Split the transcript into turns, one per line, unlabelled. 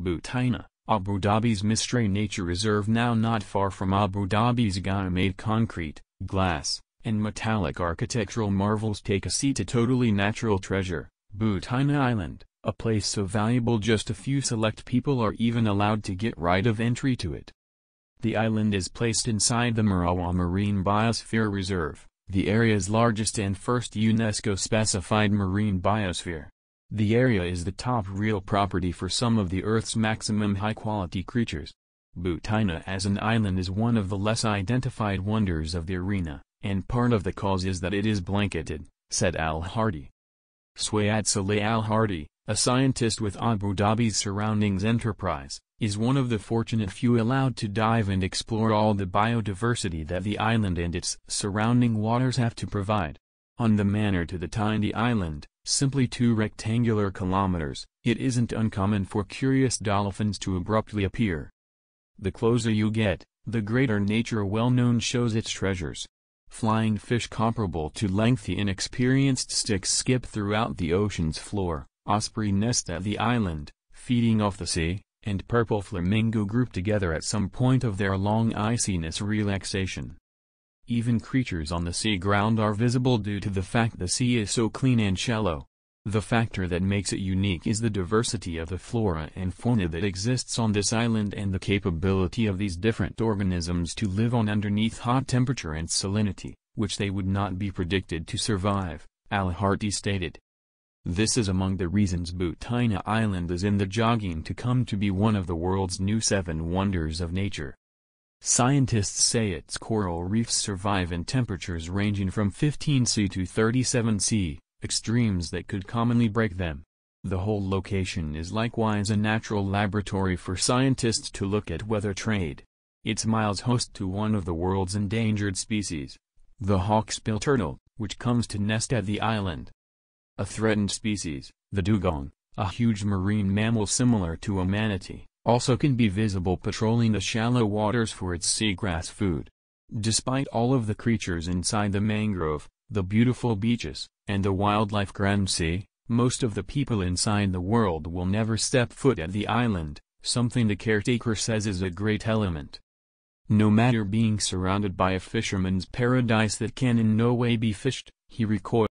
Bhutaina, Abu Dhabi's Misray Nature Reserve now not far from Abu Dhabi's Gaia-made concrete, glass, and metallic architectural marvels take a seat at totally natural treasure, Bhutaina Island, a place so valuable just a few select people are even allowed to get right of entry to it. The island is placed inside the Marawa Marine Biosphere Reserve, the area's largest and first UNESCO-specified marine biosphere. The area is the top real property for some of the Earth's maximum high-quality creatures. Butina as an island is one of the less identified wonders of the arena, and part of the cause is that it is blanketed, said Al-Hardy. Swayat Saleh Al-Hardy, a scientist with Abu Dhabi's Surroundings Enterprise, is one of the fortunate few allowed to dive and explore all the biodiversity that the island and its surrounding waters have to provide on the manor to the tiny island, simply two rectangular kilometers, it isn't uncommon for curious dolphins to abruptly appear. The closer you get, the greater nature well-known shows its treasures. Flying fish comparable to lengthy inexperienced sticks skip throughout the ocean's floor, osprey nest at the island, feeding off the sea, and purple flamingo group together at some point of their long iciness relaxation. Even creatures on the sea ground are visible due to the fact the sea is so clean and shallow. The factor that makes it unique is the diversity of the flora and fauna that exists on this island and the capability of these different organisms to live on underneath hot temperature and salinity, which they would not be predicted to survive, al stated. This is among the reasons Butina Island is in the jogging to come to be one of the world's new seven wonders of nature. Scientists say its coral reefs survive in temperatures ranging from 15 C to 37 C, extremes that could commonly break them. The whole location is likewise a natural laboratory for scientists to look at weather trade. It's miles host to one of the world's endangered species, the hawksbill turtle, which comes to nest at the island. A threatened species, the dugong, a huge marine mammal similar to a manatee, also can be visible patrolling the shallow waters for its seagrass food. Despite all of the creatures inside the mangrove, the beautiful beaches, and the wildlife grand sea, most of the people inside the world will never step foot at the island, something the caretaker says is a great element. No matter being surrounded by a fisherman's paradise that can in no way be fished, he recoils.